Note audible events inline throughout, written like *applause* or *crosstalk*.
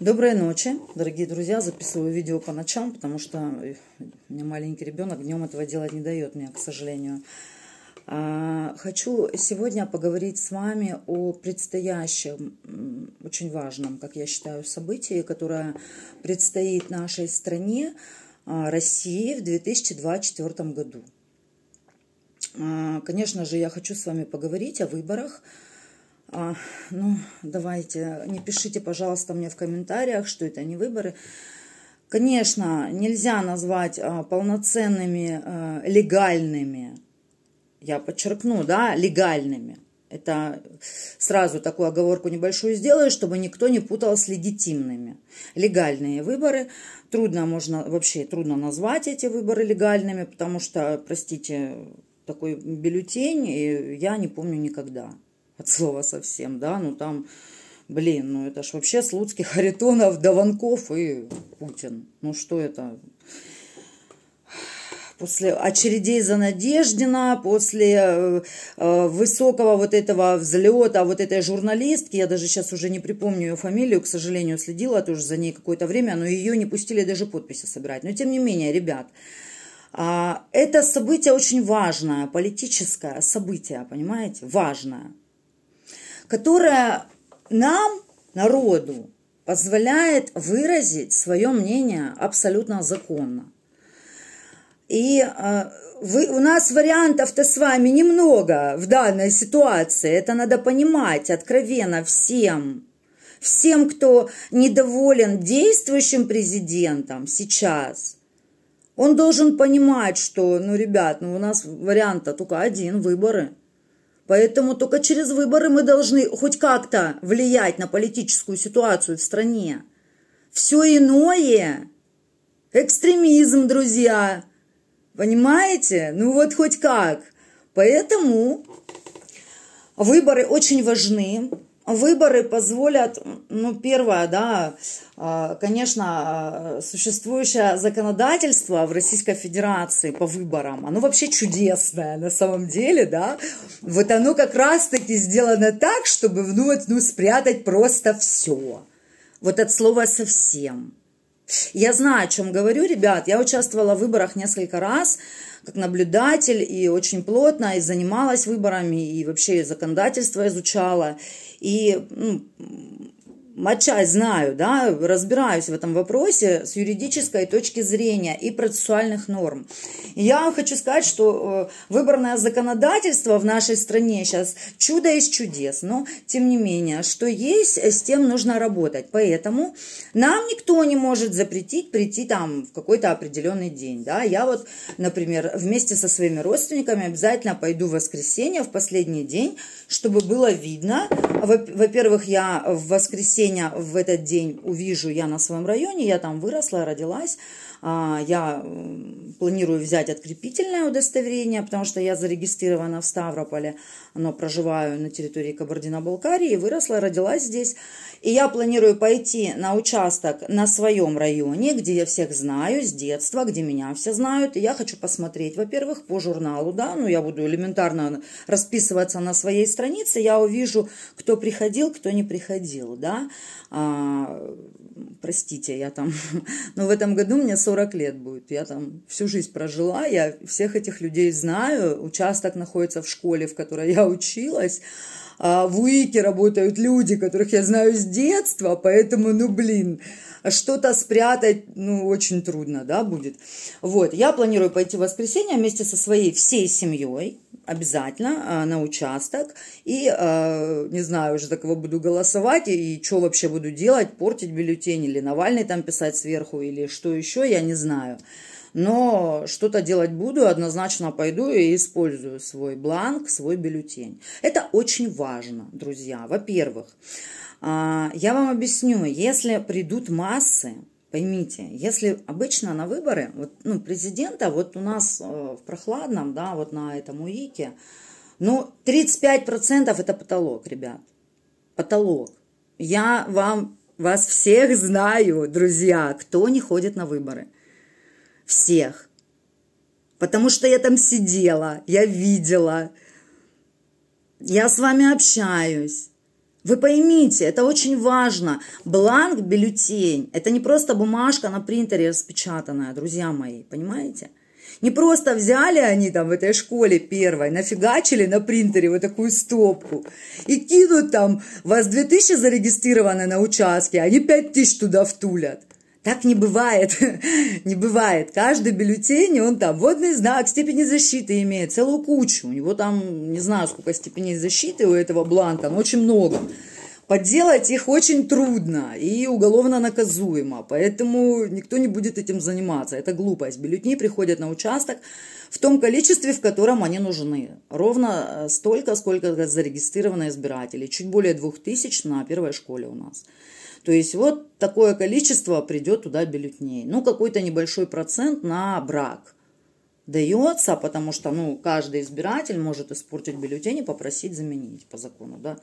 Доброй ночи, дорогие друзья. Записываю видео по ночам, потому что э, у меня маленький ребенок днем этого делать не дает мне, к сожалению. А, хочу сегодня поговорить с вами о предстоящем, очень важном, как я считаю, событии, которое предстоит нашей стране, а, России в 2024 году. А, конечно же, я хочу с вами поговорить о выборах – а, ну, давайте, не пишите, пожалуйста, мне в комментариях, что это не выборы. Конечно, нельзя назвать а, полноценными, а, легальными, я подчеркну, да, легальными. Это сразу такую оговорку небольшую сделаю, чтобы никто не путал с легитимными. Легальные выборы. Трудно можно, вообще трудно назвать эти выборы легальными, потому что, простите, такой бюллетень я не помню никогда от слова совсем, да, ну там, блин, ну это ж вообще Слуцкий, Харитонов, Даванков и Путин. Ну что это? после очередей за Надеждина, после э, э, высокого вот этого взлета вот этой журналистки, я даже сейчас уже не припомню ее фамилию, к сожалению, следила тоже за ней какое-то время, но ее не пустили даже подписи собирать. Но тем не менее, ребят, э, это событие очень важное, политическое событие, понимаете, важное которая нам, народу, позволяет выразить свое мнение абсолютно законно. И э, вы, у нас вариантов-то с вами немного в данной ситуации. Это надо понимать откровенно всем. Всем, кто недоволен действующим президентом сейчас, он должен понимать, что, ну, ребят, ну, у нас вариант-то только один – выборы – Поэтому только через выборы мы должны хоть как-то влиять на политическую ситуацию в стране. Все иное – экстремизм, друзья. Понимаете? Ну вот хоть как. Поэтому выборы очень важны. Выборы позволят, ну, первое, да, а, конечно, а, существующее законодательство в Российской Федерации по выборам, оно вообще чудесное на самом деле, да. Вот оно как раз-таки сделано так, чтобы, ну, ну, спрятать просто все. Вот от слова совсем. Я знаю, о чем говорю, ребят. Я участвовала в выборах несколько раз как наблюдатель и очень плотно и занималась выборами, и вообще законодательство изучала. И ну, отчасти знаю, да, разбираюсь в этом вопросе с юридической точки зрения и процессуальных норм. И я вам хочу сказать, что э, выборное законодательство в нашей стране сейчас чудо из чудес, но тем не менее, что есть, с тем нужно работать. Поэтому нам никто не может запретить прийти там в какой-то определенный день, да. Я вот, например, вместе со своими родственниками обязательно пойду в воскресенье, в последний день, чтобы было видно, во-первых, я в воскресенье Леня в этот день увижу я на своем районе, я там выросла, родилась, а, я планирую взять открепительное удостоверение, потому что я зарегистрирована в Ставрополе, но проживаю на территории Кабардино-Балкарии, выросла, родилась здесь. И я планирую пойти на участок на своем районе, где я всех знаю с детства, где меня все знают. И я хочу посмотреть, во-первых, по журналу, да, ну я буду элементарно расписываться на своей странице, я увижу, кто приходил, кто не приходил, да. А, простите, я там... *laughs* Но ну, в этом году мне 40 лет будет. Я там всю жизнь прожила, я всех этих людей знаю. Участок находится в школе, в которой я училась. А в УИКе работают люди, которых я знаю с детства, поэтому, ну, блин, что-то спрятать, ну, очень трудно, да, будет. Вот, я планирую пойти в воскресенье вместе со своей всей семьей обязательно а, на участок. И а, не знаю уже, за кого буду голосовать и что вообще буду делать, портить бюллетень или Навальный там писать сверху или что еще, я не знаю. Но что-то делать буду, однозначно пойду и использую свой бланк, свой бюллетень. Это очень важно, друзья. Во-первых, а, я вам объясню, если придут массы, Поймите, если обычно на выборы вот, ну, президента, вот у нас э, в прохладном, да, вот на этом УИКе, ну, 35% это потолок, ребят. Потолок. Я вам, вас всех знаю, друзья, кто не ходит на выборы. Всех. Потому что я там сидела, я видела, я с вами общаюсь. Вы поймите, это очень важно. Бланк, бюллетень – это не просто бумажка на принтере распечатанная, друзья мои, понимаете? Не просто взяли они там в этой школе первой, нафигачили на принтере вот такую стопку и кинут там, вас 2000 зарегистрированы на участке, а они 5000 туда втулят. Так не бывает. *laughs* не бывает. Каждый бюллетень, он там водный знак, степени защиты имеет, целую кучу. У него там, не знаю, сколько степеней защиты у этого бланка, но очень много. Подделать их очень трудно и уголовно наказуемо, поэтому никто не будет этим заниматься. Это глупость. Бюллетни приходят на участок в том количестве, в котором они нужны. Ровно э, столько, сколько зарегистрировано избиратели, Чуть более двух тысяч на первой школе у нас. То есть вот такое количество придет туда бюллетней. Ну, какой-то небольшой процент на брак дается, потому что, ну, каждый избиратель может испортить бюллетень и попросить заменить по закону, да.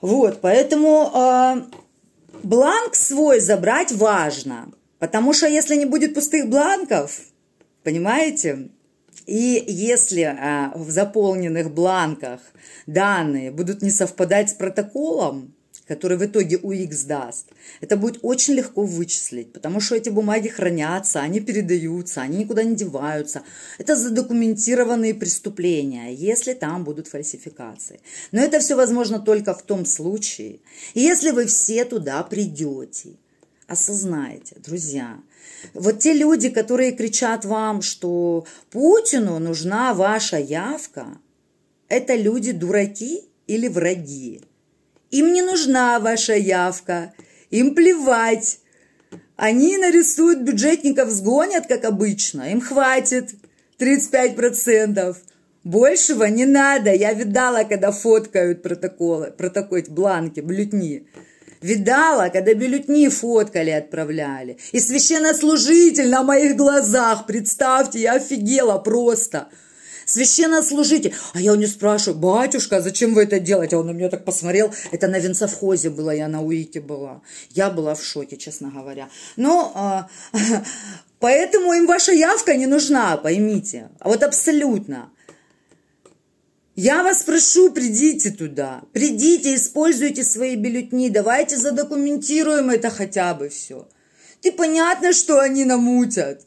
Вот, поэтому э, бланк свой забрать важно, потому что если не будет пустых бланков, понимаете, и если э, в заполненных бланках данные будут не совпадать с протоколом, который в итоге UX даст, это будет очень легко вычислить, потому что эти бумаги хранятся, они передаются, они никуда не деваются. Это задокументированные преступления, если там будут фальсификации. Но это все возможно только в том случае, если вы все туда придете. Осознайте, друзья, вот те люди, которые кричат вам, что Путину нужна ваша явка, это люди дураки или враги. Им не нужна ваша явка, им плевать. Они нарисуют бюджетников, сгонят, как обычно, им хватит 35%. Большего не надо. Я видала, когда фоткают протоколы, протоколы, бланки, бюллетни. Видала, когда бюллетни фоткали отправляли. И священнослужитель на моих глазах, представьте, я офигела просто священнослужитель. А я у него спрашиваю, батюшка, а зачем вы это делаете? А он на меня так посмотрел, это на венцовхозе было, я на УИКе была. Я была в шоке, честно говоря. Но а, *laughs* поэтому им ваша явка не нужна, поймите. А вот абсолютно. Я вас прошу, придите туда. Придите, используйте свои бюллетни. Давайте задокументируем это хотя бы все. Ты понятно, что они намутят.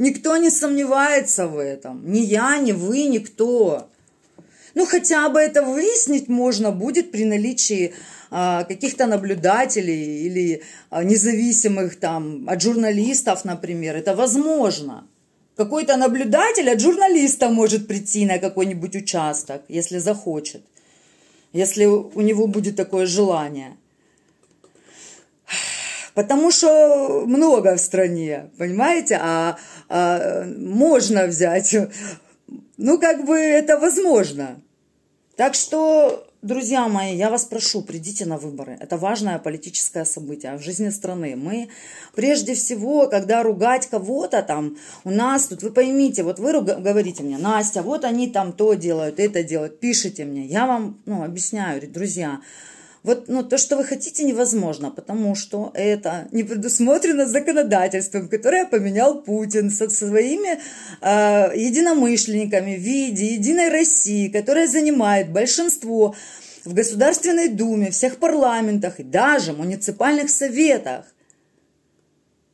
Никто не сомневается в этом. Ни я, ни вы, никто. Ну, хотя бы это выяснить можно будет при наличии а, каких-то наблюдателей или а, независимых там от журналистов, например. Это возможно. Какой-то наблюдатель от журналиста может прийти на какой-нибудь участок, если захочет, если у него будет такое желание. Потому что много в стране, понимаете? А, а можно взять. Ну, как бы это возможно. Так что Друзья мои, я вас прошу, придите на выборы. Это важное политическое событие в жизни страны. Мы, прежде всего, когда ругать кого-то там, у нас тут, вы поймите, вот вы говорите мне, Настя, вот они там то делают, это делают, пишите мне. Я вам, ну, объясняю, друзья, вот ну, то, что вы хотите, невозможно, потому что это не предусмотрено законодательством, которое поменял Путин со своими э, единомышленниками в виде Единой России, которая занимает большинство в Государственной Думе, всех парламентах и даже муниципальных советах.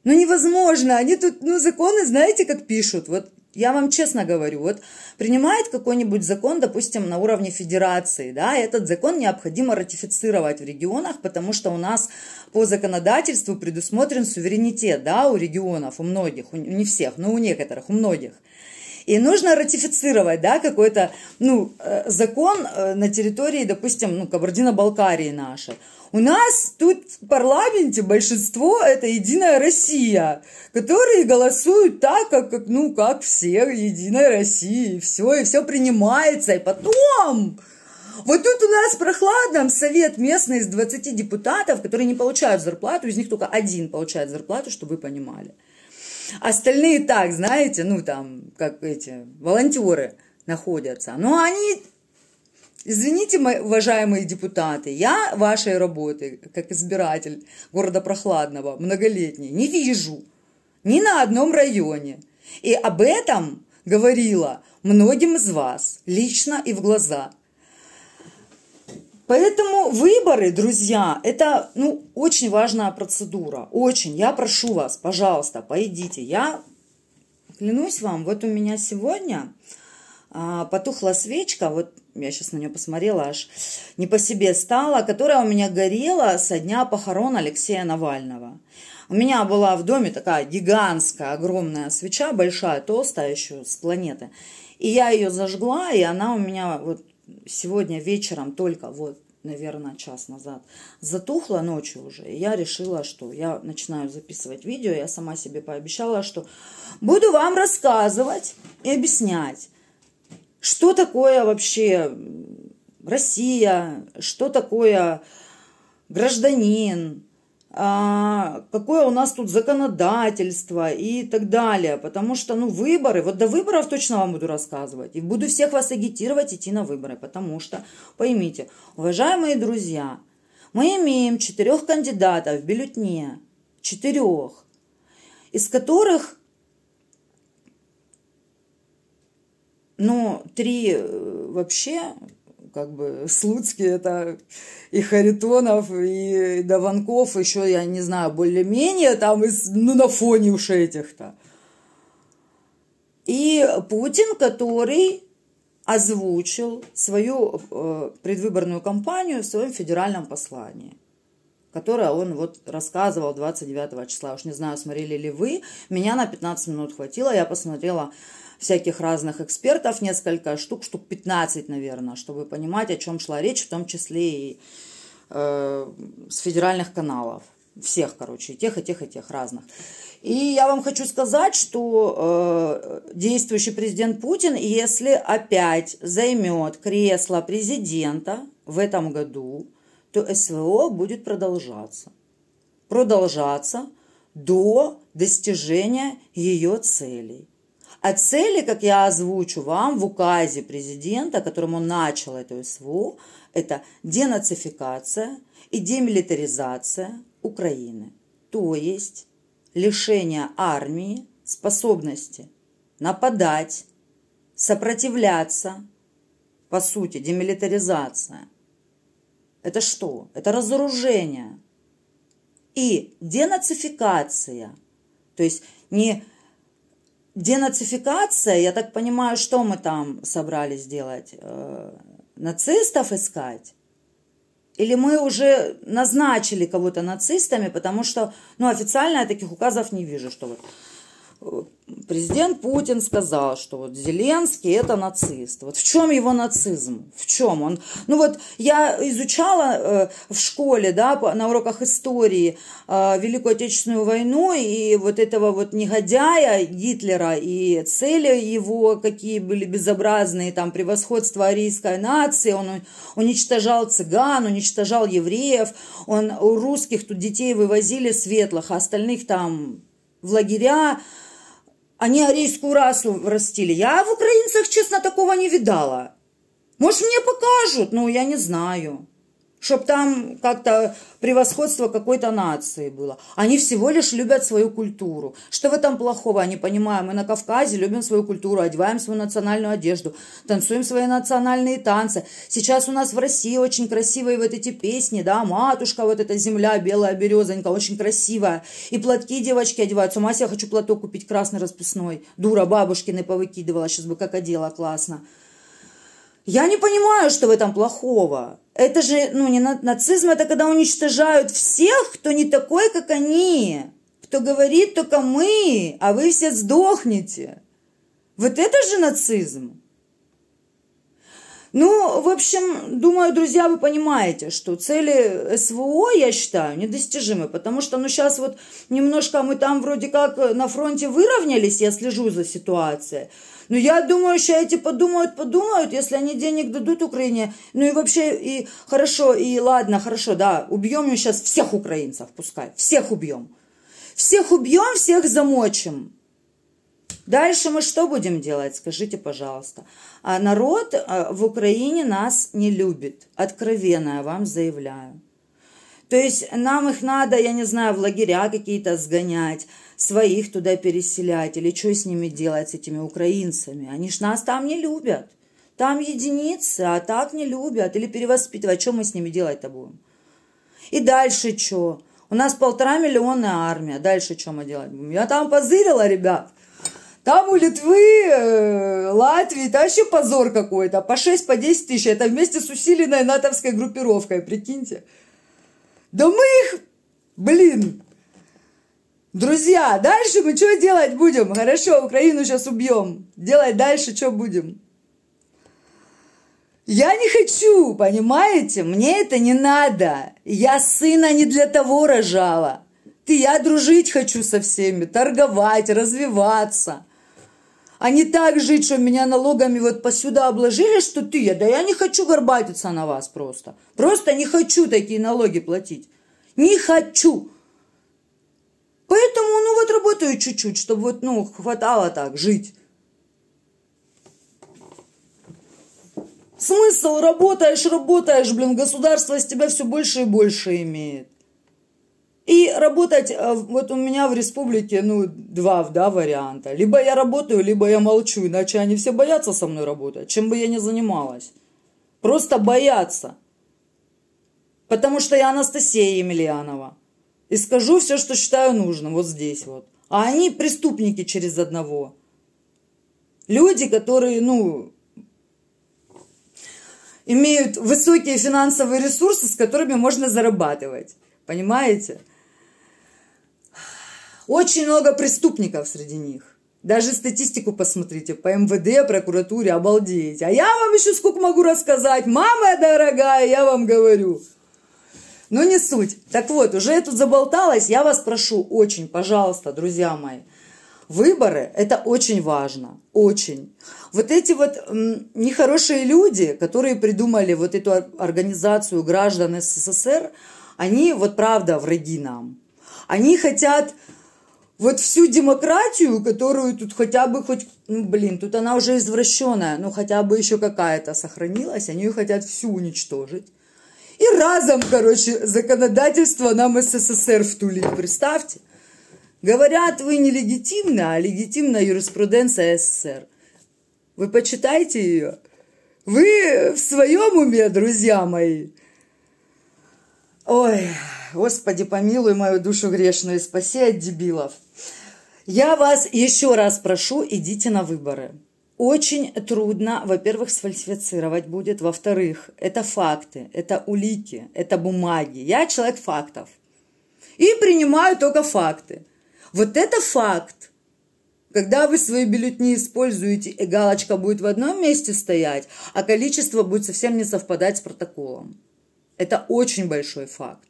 Ну невозможно, они тут, ну законы, знаете, как пишут, вот я вам честно говорю, вот принимает какой-нибудь закон, допустим, на уровне федерации, да, этот закон необходимо ратифицировать в регионах, потому что у нас по законодательству предусмотрен суверенитет, да, у регионов, у многих, у, не всех, но у некоторых, у многих. И нужно ратифицировать, да, какой-то, ну, э, закон э, на территории, допустим, ну, Кабардино-Балкарии нашей. У нас тут в парламенте большинство – это «Единая Россия», которые голосуют так, как, ну, как все «Единая Россия», и все, и все принимается, и потом... Вот тут у нас прохладно, совет местный из 20 депутатов, которые не получают зарплату, из них только один получает зарплату, чтобы вы понимали – Остальные так, знаете, ну там, как эти волонтеры находятся. Но они, извините, мои уважаемые депутаты, я вашей работы, как избиратель города Прохладного, многолетний, не вижу ни на одном районе. И об этом говорила многим из вас лично и в глаза – Поэтому выборы, друзья, это ну, очень важная процедура. Очень. Я прошу вас, пожалуйста, пойдите. Я клянусь вам, вот у меня сегодня а, потухла свечка, вот я сейчас на нее посмотрела, аж не по себе стала, которая у меня горела со дня похорон Алексея Навального. У меня была в доме такая гигантская, огромная свеча, большая, толстая еще с планеты. И я ее зажгла, и она у меня вот сегодня вечером только, вот, наверное, час назад, затухла ночью уже. И я решила, что я начинаю записывать видео. Я сама себе пообещала, что буду вам рассказывать и объяснять, что такое вообще Россия, что такое гражданин, а, какое у нас тут законодательство и так далее. Потому что, ну, выборы, вот до выборов точно вам буду рассказывать. И буду всех вас агитировать идти на выборы. Потому что, поймите, уважаемые друзья, мы имеем четырех кандидатов в бюллетне. Четырех. Из которых, ну, три э, вообще как бы Слуцкий это и Харитонов, и Даванков, еще, я не знаю, более-менее там, из, ну, на фоне уж этих-то. И Путин, который озвучил свою э, предвыборную кампанию в своем федеральном послании, которое он вот рассказывал 29 числа. Уж не знаю, смотрели ли вы. Меня на 15 минут хватило. Я посмотрела всяких разных экспертов, несколько штук, штук 15, наверное, чтобы понимать, о чем шла речь, в том числе и э, с федеральных каналов. Всех, короче, и тех, и тех, и тех разных. И я вам хочу сказать, что э, действующий президент Путин, если опять займет кресло президента в этом году, то СВО будет продолжаться. Продолжаться до достижения ее целей. А цели, как я озвучу вам в указе президента, которым он начал эту СВО, это денацификация и демилитаризация Украины. То есть лишение армии способности нападать, сопротивляться, по сути, демилитаризация. Это что? Это разоружение и денацификация. То есть не денацификация, я так понимаю, что мы там собрались делать? Э, нацистов искать? Или мы уже назначили кого-то нацистами, потому что, ну, официально я таких указов не вижу, что вот президент Путин сказал, что вот Зеленский это нацист. Вот в чем его нацизм? В чем он? Ну вот я изучала э, в школе, да, на уроках истории э, Великую Отечественную войну и вот этого вот негодяя Гитлера и цели его, какие были безобразные, там превосходство арийской нации, он уничтожал цыган, уничтожал евреев, он у русских тут детей вывозили светлых, а остальных там в лагеря, они арийскую расу растили. Я в украинцах, честно, такого не видала. Может, мне покажут, но ну, я не знаю чтобы там как-то превосходство какой-то нации было. Они всего лишь любят свою культуру. Что в этом плохого? Они понимают, мы на Кавказе любим свою культуру, одеваем свою национальную одежду, танцуем свои национальные танцы. Сейчас у нас в России очень красивые вот эти песни, да, матушка, вот эта земля белая березонька, очень красивая. И платки девочки одевают. С ума себе хочу платок купить красный расписной. Дура, бабушкины повыкидывала, сейчас бы как одела классно. Я не понимаю, что в этом плохого. Это же, ну, не на, нацизм, это когда уничтожают всех, кто не такой, как они, кто говорит только мы, а вы все сдохнете. Вот это же нацизм. Ну, в общем, думаю, друзья, вы понимаете, что цели СВО, я считаю, недостижимы, потому что, ну, сейчас вот немножко мы там вроде как на фронте выровнялись, я слежу за ситуацией. Но ну, я думаю, что эти подумают, подумают, если они денег дадут Украине. Ну и вообще, и хорошо, и ладно, хорошо, да, убьем сейчас всех украинцев, пускай, всех убьем. Всех убьем, всех замочим. Дальше мы что будем делать, скажите, пожалуйста. А народ а, в Украине нас не любит, откровенно я вам заявляю. То есть нам их надо, я не знаю, в лагеря какие-то сгонять, своих туда переселять, или что с ними делать, с этими украинцами. Они ж нас там не любят. Там единицы, а так не любят. Или перевоспитывать. Что мы с ними делать-то будем? И дальше что? У нас полтора миллиона армия. Дальше что мы делать будем? Я там позырила, ребят. Там у Литвы, э, Латвии, это вообще позор какой-то. По 6, по 10 тысяч. Это вместе с усиленной натовской группировкой, прикиньте. Да мы их, блин, друзья, дальше мы что делать будем? Хорошо, Украину сейчас убьем. Делать дальше что будем? Я не хочу, понимаете? Мне это не надо. Я сына не для того рожала. Ты, я дружить хочу со всеми, торговать, развиваться – они так жить, что меня налогами вот посюда обложили, что ты, я, да я не хочу горбатиться на вас просто. Просто не хочу такие налоги платить. Не хочу. Поэтому, ну вот работаю чуть-чуть, чтобы вот, ну, хватало так жить. Смысл, работаешь, работаешь, блин, государство с тебя все больше и больше имеет. И работать, э, вот у меня в республике, ну, два, да, варианта. Либо я работаю, либо я молчу, иначе они все боятся со мной работать, чем бы я ни занималась. Просто боятся. Потому что я Анастасия Емельянова. И скажу все, что считаю нужным, вот здесь вот. А они преступники через одного. Люди, которые, ну, имеют высокие финансовые ресурсы, с которыми можно зарабатывать. Понимаете? Очень много преступников среди них. Даже статистику посмотрите по МВД, прокуратуре, обалдеть. А я вам еще сколько могу рассказать. Мама дорогая, я вам говорю. Но ну, не суть. Так вот, уже я тут заболталась. Я вас прошу очень, пожалуйста, друзья мои. Выборы – это очень важно, очень. Вот эти вот нехорошие люди, которые придумали вот эту организацию граждан СССР, они вот правда враги нам. Они хотят вот всю демократию, которую тут хотя бы хоть, ну, блин, тут она уже извращенная, но хотя бы еще какая-то сохранилась, они ее хотят всю уничтожить. И разом, короче, законодательство нам СССР втулить, представьте. Говорят, вы нелегитимны, а легитимна юриспруденция СССР. Вы почитайте ее. Вы в своем уме, друзья мои. Ой, Господи, помилуй мою душу грешную, спаси от дебилов. Я вас еще раз прошу, идите на выборы. Очень трудно, во-первых, сфальсифицировать будет, во-вторых, это факты, это улики, это бумаги. Я человек фактов. И принимаю только факты. Вот это факт. Когда вы свои бюллетени используете, и галочка будет в одном месте стоять, а количество будет совсем не совпадать с протоколом. Это очень большой факт.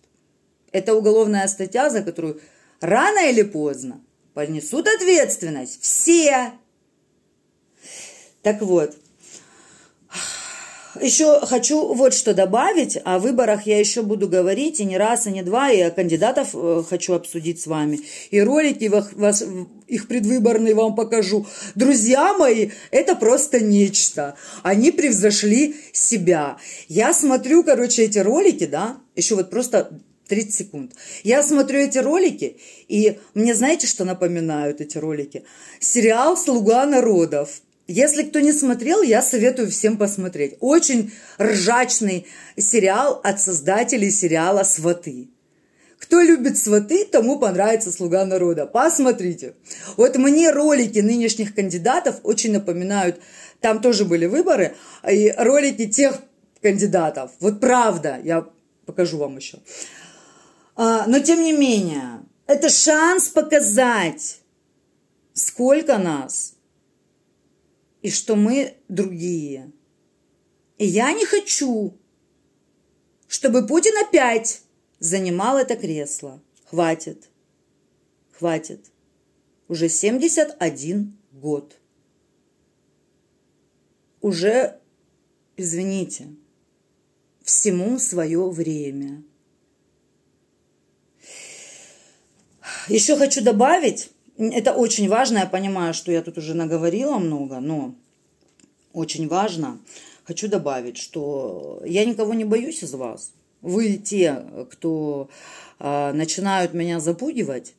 Это уголовная статья, за которую рано или поздно понесут ответственность все. Так вот, еще хочу вот что добавить. О выборах я еще буду говорить и не раз, и не два, и о кандидатов э, хочу обсудить с вами. И ролики вас, их предвыборные вам покажу. Друзья мои, это просто нечто. Они превзошли себя. Я смотрю, короче, эти ролики, да, еще вот просто 30 секунд. Я смотрю эти ролики, и мне знаете, что напоминают эти ролики? Сериал «Слуга народов». Если кто не смотрел, я советую всем посмотреть. Очень ржачный сериал от создателей сериала «Сваты». Кто любит сваты, тому понравится «Слуга народа». Посмотрите. Вот мне ролики нынешних кандидатов очень напоминают. Там тоже были выборы. И ролики тех кандидатов. Вот правда, я покажу вам еще. А, но тем не менее, это шанс показать, сколько нас и что мы другие. И я не хочу, чтобы Путин опять занимал это кресло. Хватит. Хватит. Уже 71 год. Уже, извините, всему свое время. Еще хочу добавить, это очень важно, я понимаю, что я тут уже наговорила много, но очень важно, хочу добавить, что я никого не боюсь из вас. Вы те, кто э, начинают меня запугивать,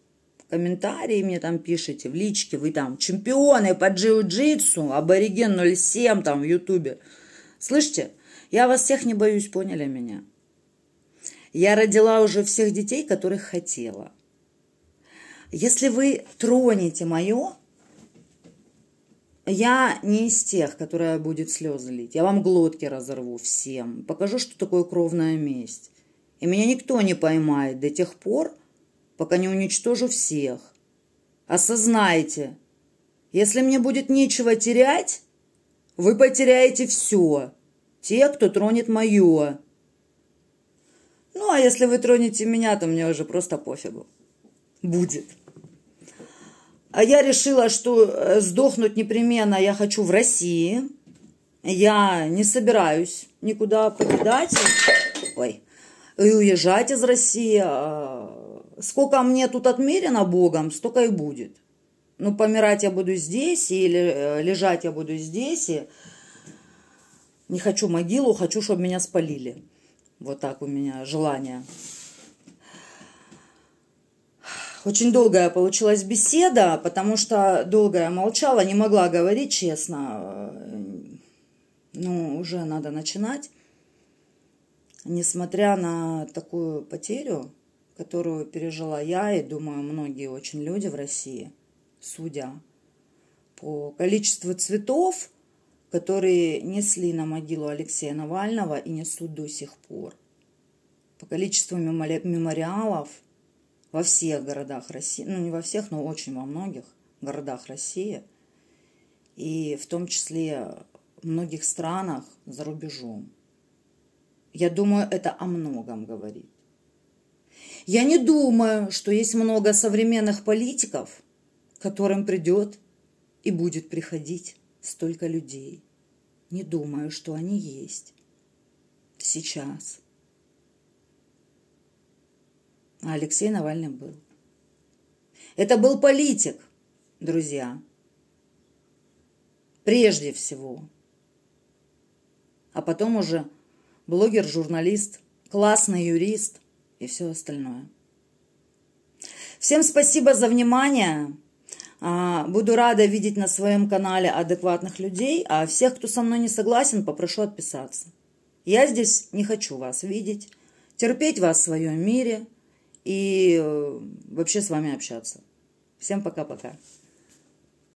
комментарии мне там пишите, в личке, вы там чемпионы по джиу-джитсу, абориген 07 там в ютубе. Слышите, я вас всех не боюсь, поняли меня? Я родила уже всех детей, которых хотела. Если вы тронете мое, я не из тех, которая будет слезы лить. Я вам глотки разорву всем. Покажу, что такое кровная месть. И меня никто не поймает до тех пор, пока не уничтожу всех. Осознайте, если мне будет нечего терять, вы потеряете все. Те, кто тронет мое. Ну, а если вы тронете меня, то мне уже просто пофигу будет. А я решила, что э, сдохнуть непременно я хочу в России. Я не собираюсь никуда покидать. Ой, и уезжать из России. А, сколько мне тут отмерено Богом, столько и будет. Ну, помирать я буду здесь, или э, лежать я буду здесь. И... Не хочу могилу, хочу, чтобы меня спалили. Вот так у меня желание. Очень долгая получилась беседа, потому что долго я молчала, не могла говорить честно. Ну, уже надо начинать. Несмотря на такую потерю, которую пережила я и, думаю, многие очень люди в России, судя по количеству цветов, которые несли на могилу Алексея Навального и несут до сих пор, по количеству мемориалов – во всех городах России, ну не во всех, но очень во многих городах России, и в том числе в многих странах за рубежом. Я думаю, это о многом говорит. Я не думаю, что есть много современных политиков, которым придет и будет приходить столько людей. Не думаю, что они есть сейчас – а Алексей Навальный был. Это был политик, друзья. Прежде всего. А потом уже блогер, журналист, классный юрист и все остальное. Всем спасибо за внимание. А, буду рада видеть на своем канале адекватных людей, а всех, кто со мной не согласен, попрошу отписаться. Я здесь не хочу вас видеть, терпеть вас в своем мире – и э, вообще с вами общаться. Всем пока-пока.